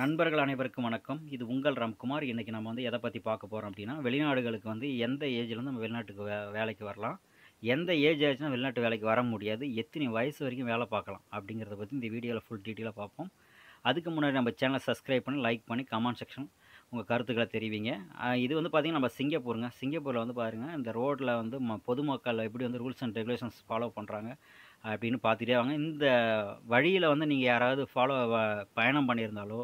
நண்பர்கள் அனைவருக்கும் வணக்கம் இது உங்கள் ராம்குமார் இன்றைக்கி நம்ம வந்து எதை பற்றி பார்க்க போகிறோம் அப்படின்னா வெளிநாடுகளுக்கு வந்து எந்த ஏஜ்லேருந்து நம்ம வெளிநாட்டுக்கு வே வேலைக்கு வரலாம் எந்த ஏஜ் ஆச்சுன்னா வெளிநாட்டு வேலைக்கு வர முடியாது எத்தனை வயசு வரைக்கும் வேலை பார்க்கலாம் அப்படிங்கிறத பற்றி இந்த வீடியோவில் ஃபுல் டீட்டெயிலாக பார்ப்போம் அதுக்கு முன்னாடி நம்ம சேனலை சப்ஸ்கிரைப் பண்ணி லைக் பண்ணி கமெண்ட் செக்ஷன் உங்கள் கருத்துக்களை தெரிவிங்க இது வந்து பார்த்திங்கன்னா நம்ம சிங்கப்பூருங்க சிங்கப்பூரில் வந்து பாருங்கள் இந்த ரோட்டில் வந்து ம பொதுமக்கள் எப்படி வந்து ரூல்ஸ் அண்ட் ரெகுலேஷன்ஸ் ஃபாலோ பண்ணுறாங்க அப்படின்னு பார்த்துட்டே வாங்க இந்த வழியில் வந்து நீங்கள் யாராவது ஃபாலோ பயணம் பண்ணியிருந்தாலோ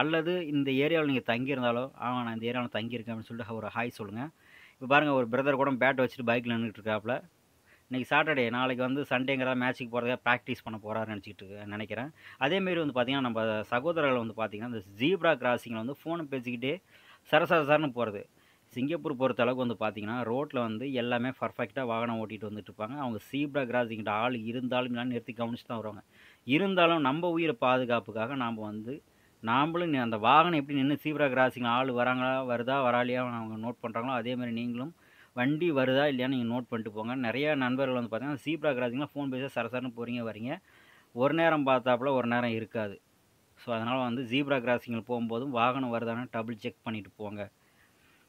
அல்லது இந்த ஏரியாவில் நீங்கள் தங்கியிருந்தாலோ ஆமாம் நான் இந்த ஏரியாவில் தங்கியிருக்கேன் அப்படின்னு சொல்லிட்டு ஒரு ஹாய் சொல்லுங்கள் இப்போ பாருங்கள் ஒரு பிரதர் கூட பேட் வச்சுட்டு பைக்கில் நின்றுட்டு இருக்காப்புல இன்றைக்கி சாட்டர்டே நாளைக்கு வந்து சண்டேங்கிறத மேட்ச்சுக்கு போகிறதா ப்ராக்டிஸ் பண்ண போகிறாருன்னு நினச்சிக்கிட்டு நினைக்கிறேன் அதேமாரி வந்து பார்த்திங்கன்னா நம்ம சகோதரர்கள் வந்து பார்த்திங்கன்னா இந்த ஜீப்ரா கிராசிங்கில் வந்து ஃபோனை பேசிக்கிட்டே சரசரசரன்னு போகிறது சிங்கப்பூர் பொறுத்த அளவுக்கு வந்து பார்த்திங்கன்னா ரோட்டில் வந்து எல்லாமே பர்ஃபெக்டாக வாகனம் ஓட்டிகிட்டு வந்துட்டு இருப்பாங்க அவங்க சீப்ரா கிராசிங்கிட்ட ஆள் இருந்தாலும் நிறுத்தி கவனிச்சு தான் வருவாங்க இருந்தாலும் நம்ம உயிரை பாதுகாப்புக்காக நாம் வந்து நாம்ளும் அந்த வாகனம் எப்படி நின்று சீப்ரா கிராசிங் ஆள் வராங்களா வருதா வராலையா அவங்க நோட் பண்ணுறாங்களோ அதேமாதிரி நீங்களும் வண்டி வருதா இல்லையான்னு நீங்கள் நோட் பண்ணிட்டு போங்க நிறையா நண்பர்கள் வந்து பார்த்தீங்கன்னா சீப்ரா கிராசிங்லாம் ஃபோன் பேச சரசரன்னு போகிறீங்க வரீங்க ஒரு நேரம் பார்த்தாப்புல ஒரு நேரம் இருக்காது ஸோ அதனால் வந்து ஜீப்ரா கிராசிங்கில் போகும்போதும் வாகனம் வருதானு டபுள் செக் பண்ணிவிட்டு போங்க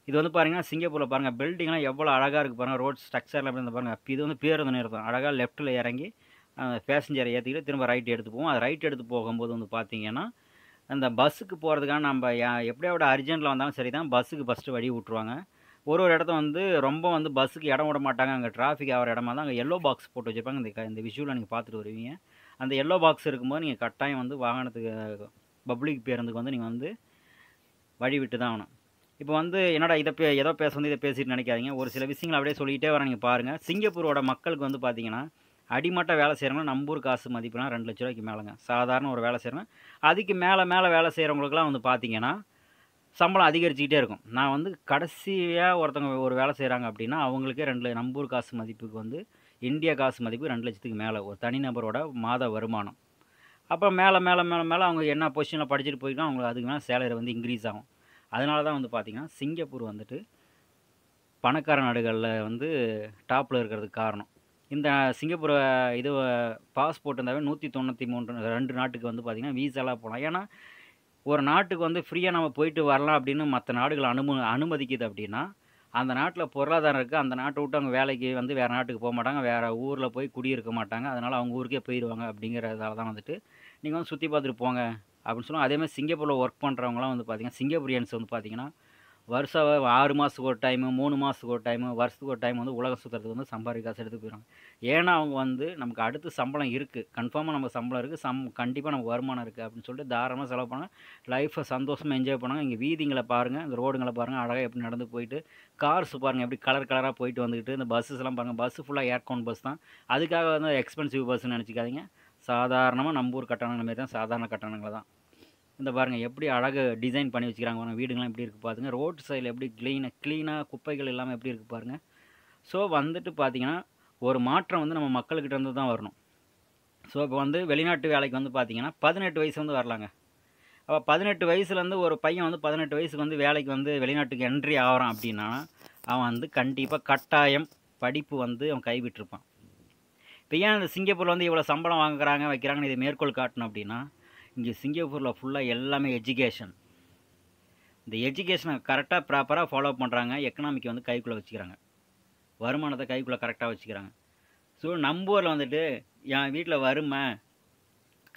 இது வந்து பாருங்கன்னா சிங்கப்பூரில் பாருங்கள் பில்டிங்லாம் எவ்வளோ அழகாக இருக்குது பாருங்கள் ரோட் ஸ்ட்ரக்சரில் எப்படி இருந்து பாருங்கள் இது வந்து பேருந்து நிறுத்தம் அழகாக லெஃப்ட்டில் இறங்கி பேசஞ்சரை ஏற்றிக்கிட்டு திரும்ப ரைட் எடுத்து போவோம் அது ரைட் எடுத்து போகும்போது வந்து பார்த்திங்கன்னா அந்த பஸ்ஸுக்கு போகிறதுக்கான நம்ம எப்படியாவோட அர்ஜென்ட்டில் வந்தாலும் சரி தான் பஸ்ஸுக்கு ஃபஸ்ட்டு வழி விட்ருவாங்க ஒரு ஒரு இடத்த வந்து ரொம்ப வந்து பஸ்ஸுக்கு இடம் விட மாட்டாங்க அங்கே டிராஃபிக் ஆகிற இடமா தான் அங்கே எல்லோ பாக்ஸ் போட்டு வச்சுருப்பாங்க இந்த இந்த விஷுவலில் நீங்கள் பார்த்துட்டு வருவீங்க அந்த எல்லோ பாக்ஸ் இருக்கும்போது நீங்கள் கட்டாயம் வந்து வாகனத்துக்கு பப்ளிக் பேருந்துக்கு வந்து நீங்கள் வந்து வழி விட்டு தான் ஆகணும் இப்போ வந்து என்னடா இதை பே ஏதோ பேச வந்து இதை பேசிட்டு நினைக்காதீங்க ஒரு சில விஷயங்கள் அப்படியே சொல்லிகிட்டே வரேன் நீங்கள் பாருங்கள் சிங்கப்பூரோட மக்களுக்கு வந்து பார்த்தீங்கன்னா அடிமட்ட வேலை செய்கிறவங்க நம்ம ஊர் காசு மதிப்புனா ரெண்டு லட்ச ரூபாய்க்கு மேலேங்க சாதாரண ஒரு வேலை செய்கிறவங்க அதுக்கு மேலே மேலே வேலை செய்கிறவங்களுக்குலாம் வந்து பார்த்திங்கன்னா சம்பளம் அதிகரிச்சுக்கிட்டே இருக்கும் நான் வந்து கடைசியாக ஒருத்தவங்க ஒரு வேலை செய்கிறாங்க அப்படின்னா அவங்களுக்கே ரெண்டு நம்பூர் காசு மதிப்புக்கு வந்து இந்தியா காசு மதிப்பு ரெண்டு லட்சத்துக்கு மேலே ஒரு தனிநபரோட மாத வருமானம் அப்புறம் மேலே மேலே மேலே மேலே அவங்க என்ன பொசிஷனில் படிச்சுட்டு போயிட்டோம் அவங்களுக்கு அதுக்கு மேலே சேலரி வந்து இன்க்ரீஸ் ஆகும் அதனால தான் வந்து பார்த்திங்கன்னா சிங்கப்பூர் வந்துட்டு பணக்கார நாடுகளில் வந்து டாப்பில் இருக்கிறதுக்கு காரணம் இந்த சிங்கப்பூர் இது பாஸ்போர்ட் இருந்தாவே நூற்றி தொண்ணூற்றி மூன்று ரெண்டு நாட்டுக்கு வந்து பார்த்திங்கன்னா வீசாலாக போகலாம் ஏன்னா ஒரு நாட்டுக்கு வந்து ஃப்ரீயாக நம்ம போயிட்டு வரலாம் அப்படின்னு மற்ற நாடுகள் அனும அனுமதிக்குது அப்படின்னா அந்த நாட்டில் பொருளாதாரம் இருக்குது அந்த நாட்டை விட்டு அவங்க வேலைக்கு வந்து வேறு நாட்டுக்கு போக மாட்டாங்க வேறு ஊரில் போய் குடியிருக்க மாட்டாங்க அதனால் அவங்க ஊருக்கே போயிடுவாங்க அப்படிங்கிறதால தான் வந்துட்டு நீங்கள் வந்து சுற்றி பார்த்துட்டு போங்க அப்படின்னு சொல்லுவாங்க அதேமாதிரி சிங்கப்பூரில் ஒர்க் பண்ணுறவங்களாம் வந்து பார்த்திங்கன்னா சிங்கப்பூரியன்ஸ் வந்து பார்த்திங்கன்னா வருஷம் ஆறு மாதத்துக்கு ஒரு டைமு மூணு மாதத்துக்கு ஒரு டைமு வருஷத்துக்கு ஒரு டைம் வந்து உலக சுற்றுறதுக்கு வந்து சம்பாதிக்க காசு எடுத்து போயிடுவாங்க ஏன்னா அவங்க வந்து நமக்கு அடுத்து சம்பளம் இருக்குது கன்ஃபார்மாக நம்ம சம்பளம் இருக்குது சம் கண்டிப்பாக நமக்கு வருமானம் இருக்குது அப்படின்னு சொல்லிட்டு தாராளமாக செலவு பண்ணால் லைஃப்பை சந்தோஷமாக என்ஜாய் பண்ணாங்க இங்கே வீதிங்களை பாருங்கள் இந்த ரோடுங்களை பாருங்கள் அழகாக எப்படி நடந்து போயிட்டு கார்ஸ் பாருங்கள் எப்படி கலர் கலராக போயிட்டு வந்துக்கிட்டு இந்த எல்லாம் பாருங்கள் பஸ்ஸு ஃபுல்லாக ஏர்கவுண்ட் பஸ் தான் அதுக்காக வந்து எக்ஸ்பென்சிவ் பஸ்ஸுன்னு நினச்சிக்காதீங்க சாதாரணமாக நம்ம ஊர் கட்டணங்கள் மாரி தான் சாதாரண கட்டணங்களை தான் இந்த பாருங்கள் எப்படி அழகாக டிசைன் பண்ணி வச்சுக்கிறாங்க பாருங்கள் வீடுங்களாம் எப்படி இருக்குது பாருங்கள் ரோட் சைடில் எப்படி க்ளீனாக க்ளீனாக குப்பைகள் எல்லாமே எப்படி இருக்குது பாருங்கள் ஸோ வந்துட்டு பார்த்திங்கன்னா ஒரு மாற்றம் வந்து நம்ம மக்கள்கிட்ட இருந்து தான் வரணும் ஸோ இப்போ வந்து வெளிநாட்டு வேலைக்கு வந்து பார்த்திங்கன்னா பதினெட்டு வயசு வந்து வரலாங்க அப்போ பதினெட்டு வயசுலேருந்து ஒரு பையன் வந்து பதினெட்டு வயசுக்கு வந்து வேலைக்கு வந்து வெளிநாட்டுக்கு என்ட்ரி ஆகிறான் அப்படின்னா அவன் வந்து கண்டிப்பாக கட்டாயம் படிப்பு வந்து அவன் கைவிட்டிருப்பான் இப்போ ஏன் இந்த சிங்கப்பூரில் வந்து இவ்வளோ சம்பளம் வாங்குறாங்க வைக்கிறாங்கன்னு இதை மேற்கோள் காட்டணும் அப்படின்னா இங்கே சிங்கப்பூரில் ஃபுல்லாக எல்லாமே எஜுகேஷன் இந்த எஜுகேஷனை கரெக்டாக ப்ராப்பராக ஃபாலோ பண்ணுறாங்க எக்கனாமிக்கை வந்து கைக்குள்ளே வச்சுக்கிறாங்க வருமானத்தை கைக்குள்ளே கரெக்டாக வச்சுக்கிறாங்க ஸோ நம்ப ஊரில் வந்துட்டு என் வீட்டில் வறுமை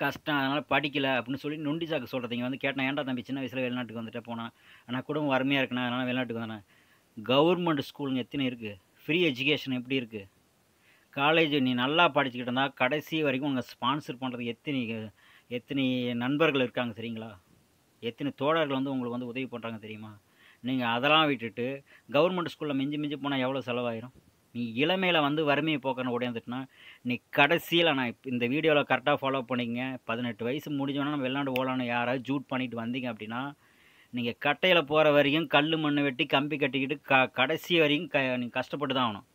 கஷ்டம் அதனால் படிக்கலை அப்படின்னு சொல்லி நொண்டி சாக்கு சொல்கிறத இங்கே வந்து கேட்டேன் ஏன்டா தம்பி சின்ன வயசில் வெளிநாட்டுக்கு வந்துட்டு போனேன் ஆனால் குடும்பம் வறுமையாக இருக்கணும் அதனால் வெளிநாட்டுக்கு வந்தேன் கவர்மெண்ட் ஸ்கூலுங்க எத்தனை இருக்குது ஃப்ரீ எஜுகேஷன் எப்படி இருக்குது காலேஜ் நீ நல்லா படிச்சுக்கிட்டு இருந்தால் கடைசி வரைக்கும் உங்கள் ஸ்பான்சர் பண்ணுறது எத்தனை எத்தனை நண்பர்கள் இருக்காங்க சரிங்களா எத்தனை தோழர்கள் வந்து உங்களுக்கு வந்து உதவி பண்ணுறாங்க தெரியுமா நீங்கள் அதெல்லாம் விட்டுட்டு கவர்மெண்ட் ஸ்கூலில் மிஞ்சி மிஞ்சி போனால் எவ்வளோ செலவாயிரும் நீ இளமையில் வந்து வறுமையை போக்கணும் உடையாந்துட்டுனா நீ கடைசியில் நான் இந்த வீடியோவில் கரெக்டாக ஃபாலோ பண்ணிங்க பதினெட்டு வயசு முடிஞ்சோன்னா நம்ம வெளிநாடு போகலான்னு யாராவது ஜூட் பண்ணிட்டு வந்தீங்க அப்படின்னா நீங்கள் கட்டையில் போகிற வரைக்கும் கல் மண் வெட்டி கம்பி கட்டிக்கிட்டு க கடைசி வரையும் க நீங்கள் கஷ்டப்பட்டு தான் ஆகணும்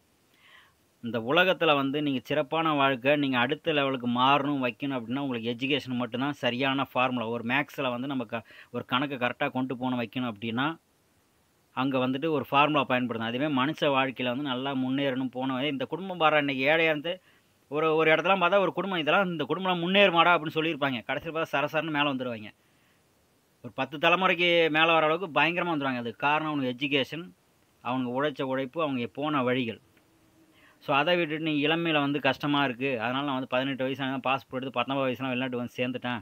இந்த உலகத்தில் வந்து நீங்கள் சிறப்பான வாழ்க்கை நீங்கள் அடுத்த லெவலுக்கு மாறணும் வைக்கணும் அப்படின்னா உங்களுக்கு எஜுகேஷன் மட்டும்தான் சரியான ஃபார்முலா ஒரு மேக்ஸில் வந்து நம்ம க ஒரு கணக்கு கரெக்டாக கொண்டு போகணும் வைக்கணும் அப்படின்னா அங்கே வந்துட்டு ஒரு ஃபார்முலா பயன்படுத்தும் அதுவே மனுஷ வாழ்க்கையில் வந்து நல்லா முன்னேறணும் போனவே இந்த குடும்பம் பாரு இன்றைக்கி ஏழையாக இருந்து ஒரு ஒரு இடத்துல பார்த்தா ஒரு குடும்பம் இதெல்லாம் இந்த குடும்பம் முன்னேறுமாடா அப்படின்னு சொல்லியிருப்பாங்க கடைசியில் பார்த்தா சரசரன்னு மேலே வந்துடுவாங்க ஒரு பத்து தலைமுறைக்கு மேலே வர அளவுக்கு பயங்கரமாக வந்துடுவாங்க அதுக்கு காரணம் அவனுக்கு எஜுகேஷன் அவங்க உழைச்ச உழைப்பு அவங்க போன வழிகள் ஸோ அதை விட்டுட்டு நீங்கள் இளமையில் வந்து கஷ்டமாக இருக்குது அதனால் நான் வந்து பதினெட்டு வயசாக பாஸ்போர்ட் எடுத்து பத்தொம்பது வயசுலாம் வெளிநாட்டு வந்து சேர்ந்துட்டேன்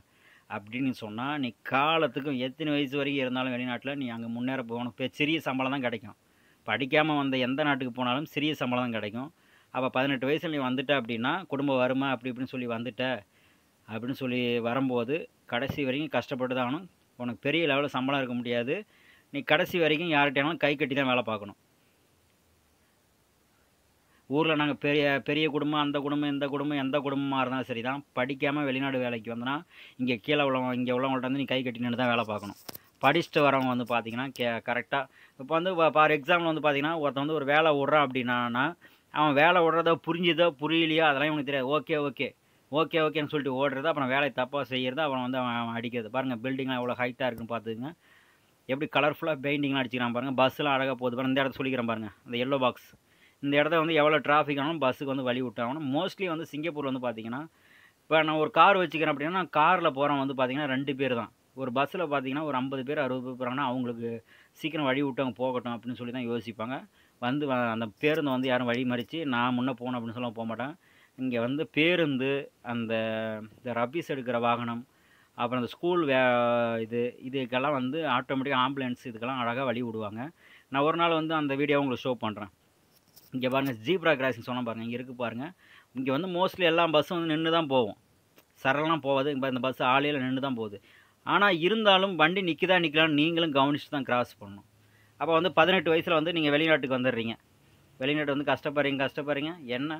அப்படின்னு சொன்னால் நீ காலத்துக்கும் எத்தனை வயசு வரைக்கும் இருந்தாலும் வெளிநாட்டில் நீ அங்கே முன்னேற போகணும் சிறிய சம்பளம் தான் கிடைக்கும் படிக்காமல் வந்த எந்த நாட்டுக்கு போனாலும் சிறிய சம்பளம் தான் கிடைக்கும் அப்போ பதினெட்டு வயசில் நீ வந்துட்ட அப்படின்னா குடும்ப வருமா அப்படி இப்படின்னு சொல்லி வந்துட்ட அப்படின்னு சொல்லி வரும்போது கடைசி வரைக்கும் கஷ்டப்பட்டு தான் ஆகணும் உனக்கு பெரிய லெவலில் சம்பளம் இருக்க முடியாது நீ கடைசி வரைக்கும் யார்கிட்டையானாலும் கை கட்டி தான் வேலை பார்க்கணும் ஊரில் நாங்கள் பெரிய பெரிய குடும்பம் அந்த குடும்பம் இந்த குடும்பம் எந்த குடும்பமாக இருந்தாலும் சரி தான் படிக்காமல் வெளிநாடு வேலைக்கு வந்தனா இங்கே கீழே உள்ளவங்க இங்கே உள்ளவங்கள்ட்ட வந்து நீ கை கட்டி நின்று தான் வேலை பார்க்கணும் படிச்சுட்டு வரவங்க வந்து பார்த்தீங்கன்னா கே கரெக்டாக இப்போ வந்து ஃபார் எக்ஸாம்பிள் வந்து பார்த்திங்கன்னா ஒருத்தன் வந்து ஒரு வேலை விட்றான் அப்படின்னா அவன் வேலை விட்றதோ புரிஞ்சுதோ புரியலையோ அதெல்லாம் இவனுக்கு தெரியாது ஓகே ஓகே ஓகே ஓகேன்னு சொல்லிட்டு ஓடுறது அப்புறம் வேலையை தப்பாக செய்கிறது அப்புறம் வந்து அவன் அடிக்கிறது பாருங்கள் பில்டிங்லாம் எவ்வளோ ஹைட்டாக இருக்குன்னு பார்த்துக்குங்க எப்படி கலர்ஃபுல்லாக பெயிண்டிங்லாம் அடிச்சுக்கிறான் பாருங்கள் பஸ்ஸெலாம் அழகாக போகுது பாருங்கள் இந்த இடத்துல சொல்லிக்கிறேன் பாருங்கள் அந்த எல்லோ பாக்ஸ் இந்த இடத்த வந்து எவ்வளோ டிராஃபிக் ஆனாலும் பஸ்ஸுக்கு வந்து வழி விட்டாகணும் மோஸ்ட்லி வந்து சிங்கப்பூர் வந்து பார்த்திங்கன்னா இப்போ நான் ஒரு கார் வச்சுக்கிறேன் அப்படின்னா காரில் போகிறவன் வந்து பார்த்திங்கன்னா ரெண்டு பேர் தான் ஒரு பஸ்ஸில் பார்த்திங்கன்னா ஒரு ஐம்பது பேர் அறுபது பேர் போகிறாங்கன்னா அவங்களுக்கு சீக்கிரம் வழி விட்டவங்க போகட்டும் அப்படின்னு சொல்லி தான் யோசிப்பாங்க வந்து அந்த பேருந்து வந்து யாரும் வழி மறித்து நான் முன்னே போகணும் அப்படின்னு சொல்ல போக மாட்டேன் இங்கே வந்து பேருந்து அந்த இந்த ரபீஸ் எடுக்கிற வாகனம் அப்புறம் அந்த ஸ்கூல் வே இது இதுக்கெல்லாம் வந்து ஆட்டோமேட்டிக்காக ஆம்புலன்ஸ் இதுக்கெல்லாம் அழகாக வழி விடுவாங்க நான் ஒரு நாள் வந்து அந்த வீடியோ உங்களுக்கு ஷோ பண்ணுறேன் இங்கே பாருங்கள் ஜீப்ரா கிராசிங் சொன்னால் பாருங்கள் இங்கே இருக்குது பாருங்கள் இங்கே வந்து மோஸ்ட்லி எல்லா பஸ்ஸும் வந்து நின்று தான் போகும் சரலாம் போகாது இப்போ இந்த பஸ்ஸு ஆலையில் நின்று தான் போகுது ஆனால் இருந்தாலும் வண்டி நிற்கிதா நிற்கலாம்னு நீங்களும் கவனித்து தான் கிராஸ் பண்ணணும் அப்போ வந்து பதினெட்டு வயசில் வந்து நீங்கள் வெளிநாட்டுக்கு வந்துடுறீங்க வெளிநாட்டு வந்து கஷ்டப்படுறீங்க கஷ்டப்படுறீங்க என்ன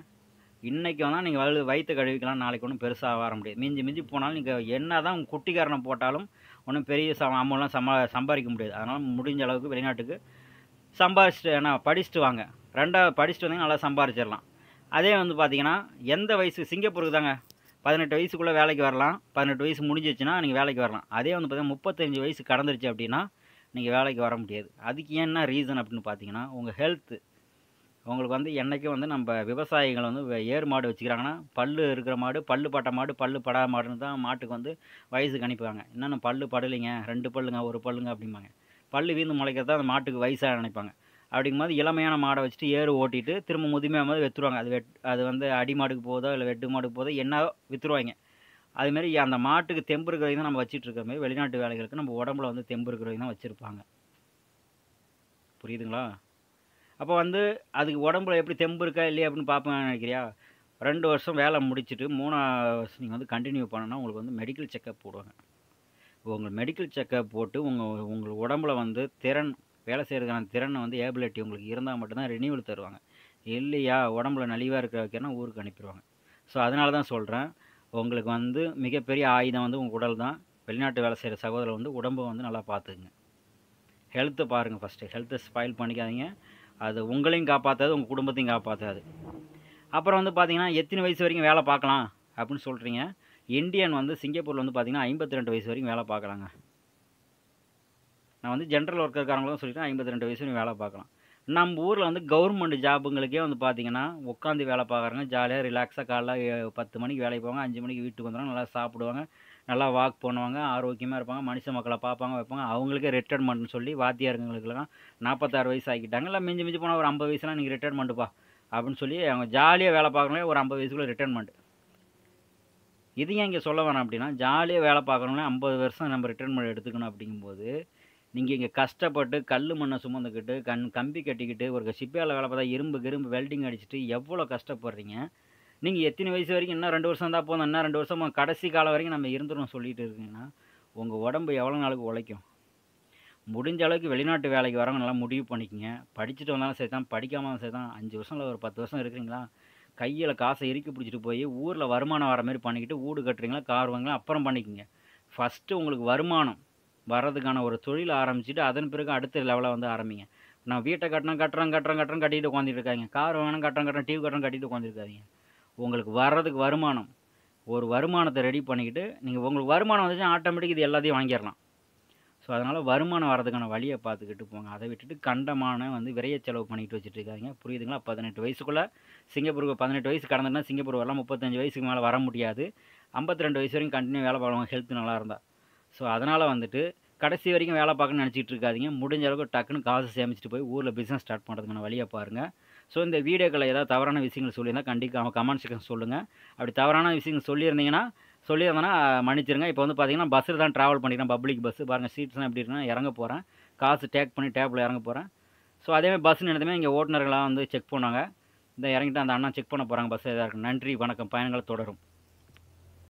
இன்றைக்கி வந்தால் நீங்கள் வலு வயிற்று கழுவிக்கலாம் நாளைக்கு ஒன்றும் பெருசாக வர முடியாது மிஞ்சி மிஞ்சி போனாலும் நீங்கள் என்ன தான் உங்கள் குட்டிக்காரனை போட்டாலும் ஒன்றும் பெரிய சம் அமௌண்ட்லாம் சம்பாதிக்க முடியாது அதனால் முடிஞ்ச அளவுக்கு வெளிநாட்டுக்கு சம்பாதிச்சுட்டு ஏன்னா படிச்சுட்டு வாங்க ரெண்டாவது படிச்சுட்டு வந்தீங்கன்னா நல்லா சம்பாரிச்சிடலாம் அதே வந்து பார்த்தீங்கன்னா எந்த வயசு சிங்கப்பூருக்கு தாங்க பதினெட்டு வயசுக்குள்ளே வேலைக்கு வரலாம் பதினெட்டு வயசு முடிஞ்சிச்சுன்னா நீங்கள் வேலைக்கு வரலாம் அதே வந்து பார்த்திங்கன்னா முப்பத்தஞ்சு வயசு கடந்துருச்சு அப்படின்னா நீங்கள் வேலைக்கு வர முடியாது அதுக்கு என்ன ரீசன் அப்படின்னு பார்த்தீங்கன்னா உங்கள் ஹெல்த்து உங்களுக்கு வந்து என்றைக்கும் வந்து நம்ம விவசாயிகள் வந்து ஏறு மாடு வச்சுக்கிறாங்கன்னா பல் இருக்கிற மாடு பல் பட்ட மாடு பல் படாத மாடுன்னு தான் மாட்டுக்கு வந்து வயசு கணிப்பாங்க என்னென்ன பல் படலைங்க ரெண்டு பல்லுங்க ஒரு பல்லுங்க அப்படிம்பாங்க பல் வீந்து முளைக்கிறது தான் அந்த மாட்டுக்கு வயசாக நினைப்பாங்க அப்படிங்கும்போது இளமையான மாடை வச்சுட்டு ஏறு ஓட்டிட்டு திரும்ப முதுமையாக போது விற்றுருவாங்க அது வெட் அது வந்து அடி மாடுக்கு போதோ இல்லை வெட்டு மாடுக்கு போதோ என்ன விற்றுருவாங்க அதுமாரி அந்த மாட்டுக்கு தெம்பு இருக்கிறவங்க தான் நம்ம வச்சுட்டு இருக்கிற மாதிரி வெளிநாட்டு வேலைகளுக்கு நம்ம உடம்புல வந்து தெம்பு இருக்கிறவங்க தான் வச்சுருப்பாங்க புரியுதுங்களா அப்போ வந்து அதுக்கு உடம்புல எப்படி தெம்பு இருக்கா இல்லையா அப்படின்னு பார்ப்பேன் நினைக்கிறியா ரெண்டு வருஷம் வேலை முடிச்சுட்டு மூணாவது வருஷம் நீங்கள் வந்து கண்டினியூ பண்ணனா உங்களுக்கு வந்து மெடிக்கல் செக்கப் போடுவாங்க உங்கள் மெடிக்கல் செக்கப் போட்டு உங்கள் உங்கள் உடம்புல வந்து திறன் வேலை செய்கிறதுக்கான திறனை வந்து ஏபிலிட்டி உங்களுக்கு இருந்தால் மட்டும்தான் ரினியூவல் தருவாங்க இல்லையா உடம்புல நலிவாக இருக்கிற வைக்கனா ஊருக்கு அனுப்பிடுவாங்க ஸோ அதனால தான் சொல்கிறேன் உங்களுக்கு வந்து மிகப்பெரிய ஆயுதம் வந்து உங்கள் உடல் தான் வெளிநாட்டு வேலை செய்கிற சகோதரர் வந்து உடம்பை வந்து நல்லா பார்த்துக்குங்க ஹெல்த்தை பாருங்கள் ஃபஸ்ட்டு ஹெல்த்தை ஸ்பாயில் பண்ணிக்காதீங்க அது உங்களையும் காப்பாற்றாது உங்கள் குடும்பத்தையும் காப்பாற்றாது அப்புறம் வந்து பார்த்திங்கன்னா எத்தனை வயசு வரைக்கும் வேலை பார்க்கலாம் அப்படின்னு சொல்கிறீங்க இந்தியன் வந்து சிங்கப்பூரில் வந்து பார்த்திங்கன்னா ஐம்பத்தி ரெண்டு வயசு வரைக்கும் வேலை பார்க்குறாங்க நான் வந்து ஜென்ரல் ஒர்க்கர்காரங்களும் சொல்லிவிட்டு ஐம்பத்தி ரெண்டு வயசு வேலை பார்க்கலாம் நம்ம ஊரில் வந்து கவர்மெண்ட் ஜாபுங்களுக்கே வந்து பார்த்தீங்கன்னா உட்காந்து வேலை பார்க்குறாங்க ஜாலியாக ரிலாக்ஸாக காலைல பத்து மணிக்கு வேலைக்கு போவாங்க அஞ்சு மணிக்கு வீட்டுக்கு வந்துடுவாங்க நல்லா சாப்பிடுவாங்க நல்லா வாக் பண்ணுவாங்க ஆரோக்கியமாக இருப்பாங்க மனுஷ மக்களை பார்ப்பாங்க வைப்பாங்க அவங்களுக்கே ரிட்டைர்மெண்ட்னு சொல்லி வாத்தியாருங்களுக்கெல்லாம் நாற்பத்தாறு வயசு ஆகிட்டாங்க இல்லை மிஞ்சி மிஞ்சி போனால் ஒரு ஐம்பது வயசுலாம் நீங்கள் ரிட்டைர்மெண்ட்டுப்பா அப்படின்னு சொல்லி அவங்க ஜாலியாக வேலை பார்க்குறவங்களே ஒரு ஐம்பது வயசுக்குள்ளே ரிட்டைர்மெண்ட் இதையும் இங்கே சொல்ல வேணாம் அப்படின்னா ஜாலியாக வேலை பார்க்குறவங்களே ஐம்பது வருஷம் நம்ம ரிட்டைர்மெண்ட் எடுத்துக்கணும் அப்படிங்கும்போது நீங்கள் இங்கே கஷ்டப்பட்டு கல் மண்ணை சுமந்துக்கிட்டு கண் கம்பி கட்டிக்கிட்டு ஒரு சிப்பியால் வேலை பார்த்தா இரும்பு கிரும்பு வெல்டிங் அடிச்சுட்டு எவ்வளோ கஷ்டப்படுறீங்க நீங்கள் எத்தனை வயசு வரைக்கும் இன்னும் ரெண்டு வருஷம் தான் போதும் இன்னும் ரெண்டு வருஷமாக கடைசி காலம் வரைக்கும் நம்ம இருந்துடும் சொல்லிட்டு இருக்கீங்கன்னா உங்கள் உடம்பு எவ்வளோ நாளுக்கு உழைக்கும் முடிஞ்ச அளவுக்கு வெளிநாட்டு வேலைக்கு வரவங்க நல்லா முடிவு பண்ணிக்கோங்க படிச்சுட்டு வந்தாலும் சரி தான் படிக்காமலும் சரி தான் அஞ்சு வருஷம் இல்லை ஒரு பத்து வருஷம் இருக்கிறீங்களா கையில் காசை இறுக்கி பிடிச்சிட்டு போய் ஊரில் வருமானம் வர மாதிரி பண்ணிக்கிட்டு வீடு கட்டுறீங்களா கார் வாங்கலாம் அப்புறம் பண்ணிக்கோங்க ஃபஸ்ட்டு உங்களுக்கு வருமானம் வர்றதுக்கான ஒரு தொழில் ஆரம்பிச்சுட்டு அதன் பிறகு அடுத்த லெவலாக வந்து ஆரம்பிங்க நான் வீட்டை கட்டினா கட்டுறேன் கட்டுறேன் கட்டுறேன் கட்டிகிட்டு உட்காந்துட்டு இருக்காங்க கார் வாங்கினா கட்டுறேன் கட்டுறேன் டிவி கட்டுறேன் கட்டிகிட்டு உட்காந்துருக்காதிங்க உங்களுக்கு வர்றதுக்கு வருமானம் ஒரு வருமானத்தை ரெடி பண்ணிக்கிட்டு நீங்கள் உங்களுக்கு வருமானம் வந்துச்சுன்னா ஆட்டோமேட்டிக் இது எல்லாத்தையும் வாங்கிடலாம் ஸோ அதனால் வருமானம் வரதுக்கான வழியை பார்த்துக்கிட்டு போங்க அதை விட்டுட்டு கண்டமான வந்து விரைய செலவு பண்ணிட்டு வச்சுட்டு இருக்காங்க புரியுதுங்களா பதினெட்டு வயசுக்குள்ளே சிங்கப்பூருக்கு பதினெட்டு வயசு கடந்துன்னா சிங்கப்பூர் வரலாம் முப்பத்தஞ்சு வயசுக்கு மேலே வர முடியாது ஐம்பத்தி ரெண்டு வயசு வரைக்கும் கண்டினியூ வேலை பார்க்கலாம் ஹெல்த் நல்லா இருந்தால் ஸோ அதனால் வந்துட்டு கடைசி வரைக்கும் வேலை பார்க்கணும்னு நினச்சிட்டு இருக்காதிங்க முடிஞ்ச அளவுக்கு டக்குன்னு காசு சேமிச்சிட்டு போய் ஊரில் பிஸ்னஸ் ஸ்டார்ட் பண்ணுறதுக்கான வழியை பாருங்கள் ஸோ இந்த வீடியோக்களை ஏதாவது தவறான விஷயங்கள் சொல்லியிருந்தால் கண்டிப்பாக கமெண்ட் செக்ஷன் சொல்லுங்கள் அப்படி தவறான விஷயங்கள் சொல்லியிருந்தீங்கன்னா சொல்லியிருந்தேன்னா மன்னிச்சிருங்க இப்போ வந்து பார்த்தீங்கன்னா பஸ்ஸில் தான் ட்ராவல் பண்ணிக்கிறேன் பப்ளிக் பஸ்ஸு பாருங்கள் சீட்ஸ்லாம் எப்படி இருக்குன்னா இறங்க போகிறேன் காசு டேக் பண்ணி டேப்பில் இறங்க போகிறேன் ஸோ அதேமாதிரி பஸ்ஸு நினைத்தமே இங்கே ஓட்டுநர்களாக வந்து செக் பண்ணுவாங்க இந்த இறங்கிட்டு அந்த அண்ணா செக் பண்ண போகிறாங்க பஸ்ஸு எதாக இருக்கும் நன்றி வணக்கம் பயணங்களை தொடரும்